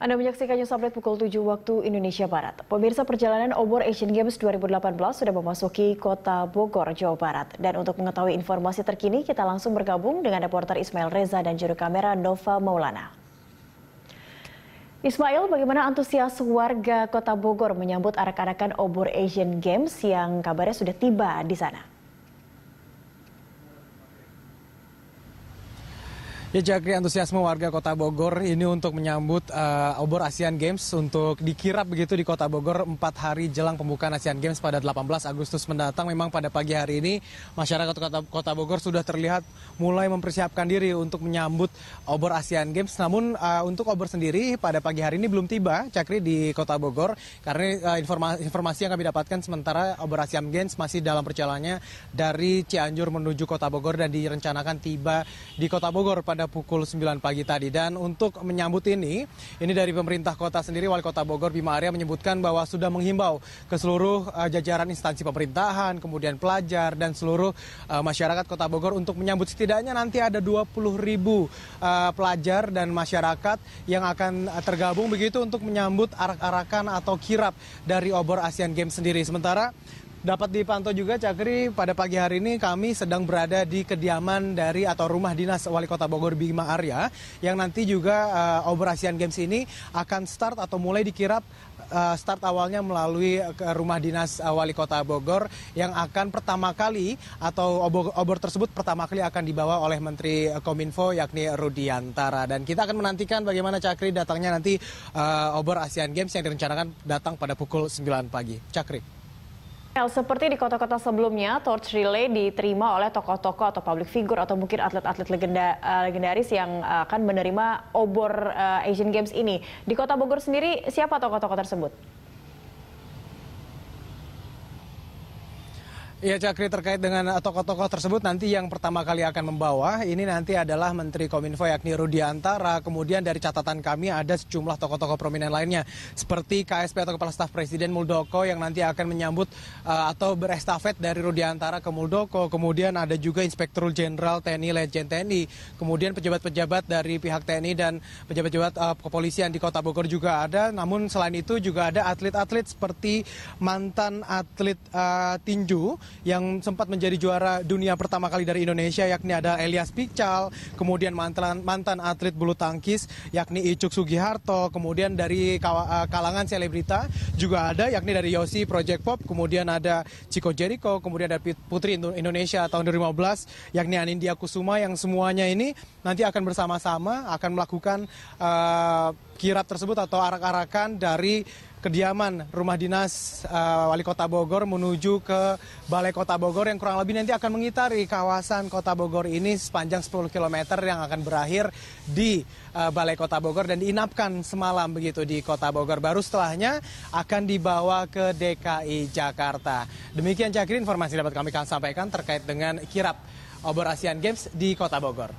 Anda menyaksikan News Update pukul 7 waktu Indonesia Barat. Pemirsa perjalanan obor Asian Games 2018 sudah memasuki kota Bogor, Jawa Barat. Dan untuk mengetahui informasi terkini, kita langsung bergabung dengan reporter Ismail Reza dan juru kamera Nova Maulana. Ismail, bagaimana antusias warga kota Bogor menyambut arak-arakan obor Asian Games yang kabarnya sudah tiba di sana? Ya Jakri, antusiasme warga Kota Bogor ini untuk menyambut uh, obor Asian Games untuk dikirap begitu di Kota Bogor 4 hari jelang pembukaan Asian Games pada 18 Agustus mendatang. Memang pada pagi hari ini masyarakat Kota, Kota Bogor sudah terlihat mulai mempersiapkan diri untuk menyambut obor Asian Games. Namun uh, untuk obor sendiri pada pagi hari ini belum tiba Cakri di Kota Bogor karena uh, eh, informasi, informasi yang kami dapatkan sementara obor Asian Games masih dalam perjalanannya dari Cianjur menuju Kota Bogor dan direncanakan tiba di Kota Bogor pada pada pukul 9 pagi tadi. Dan untuk menyambut ini, ini dari pemerintah kota sendiri, Wali Kota Bogor Bima Arya menyebutkan bahwa sudah menghimbau ke seluruh eh, jajaran instansi pemerintahan, kemudian pelajar, dan seluruh eh, masyarakat Kota Bogor untuk menyambut setidaknya nanti ada 20 ribu eh, pelajar dan masyarakat yang akan tergabung begitu untuk menyambut arak-arakan atau kirap dari obor Asian Games sendiri. Sementara Dapat dipantau juga Cakri pada pagi hari ini kami sedang berada di kediaman dari atau rumah dinas Wali Kota Bogor Bima Arya yang nanti juga uh, eh, operasian games ini akan start atau mulai dikirap uh, start awalnya melalui rumah dinas uh, Wali Kota Bogor yang akan pertama kali atau obor, obor tersebut pertama kali akan dibawa oleh Menteri Kominfo yakni Rudiantara dan kita akan menantikan bagaimana Cakri datangnya nanti uh, obor Asian Games yang direncanakan datang pada pukul 9 pagi. Cakri. El, seperti di kota-kota sebelumnya, torch relay diterima oleh tokoh-tokoh atau public figure atau mungkin atlet-atlet legenda, uh, legendaris yang uh, akan menerima obor uh, Asian Games ini. Di kota Bogor sendiri, siapa tokoh-tokoh tersebut? Ya Cakri terkait dengan eh, tokoh-tokoh tersebut nanti yang pertama kali akan membawa ini nanti adalah Menteri Kominfo yakni Rudiantara. Kemudian dari catatan kami ada sejumlah tokoh-tokoh prominent lainnya seperti KSP atau Kepala Staf Presiden Muldoko yang nanti akan menyambut uh, atau berestafet dari Rudiantara ke Muldoko. Kemudian ada juga Inspektur Jenderal TNI Legend TNI. Kemudian pejabat-pejabat dari pihak TNI dan pejabat-pejabat uh, kepolisian di Kota Bogor juga ada. Namun selain itu juga ada atlet-atlet seperti mantan atlet uh, tinju yang sempat menjadi juara dunia pertama kali dari Indonesia yakni ada Elias Pikcal, kemudian mantan mantan atlet bulu tangkis yakni Icuk Sugiharto, kemudian dari eh, kalangan selebrita juga ada yakni dari Yosi Project Pop, kemudian ada Chico Jericho, kemudian ada Putri Indonesia tahun 2015 yakni Anindya Kusuma yang semuanya ini nanti akan bersama-sama akan melakukan uh, kirap tersebut atau arak-arakan dari kediaman rumah dinas uh, wali kota Bogor menuju ke balai kota Bogor yang kurang lebih nanti akan mengitari kawasan kota Bogor ini sepanjang 10 km yang akan berakhir di uh, balai kota Bogor dan diinapkan semalam begitu di kota Bogor. Baru setelahnya akan dibawa ke DKI Jakarta. Demikian Cakri informasi dapat kami sampaikan terkait dengan kirap obor Asian Games di kota Bogor.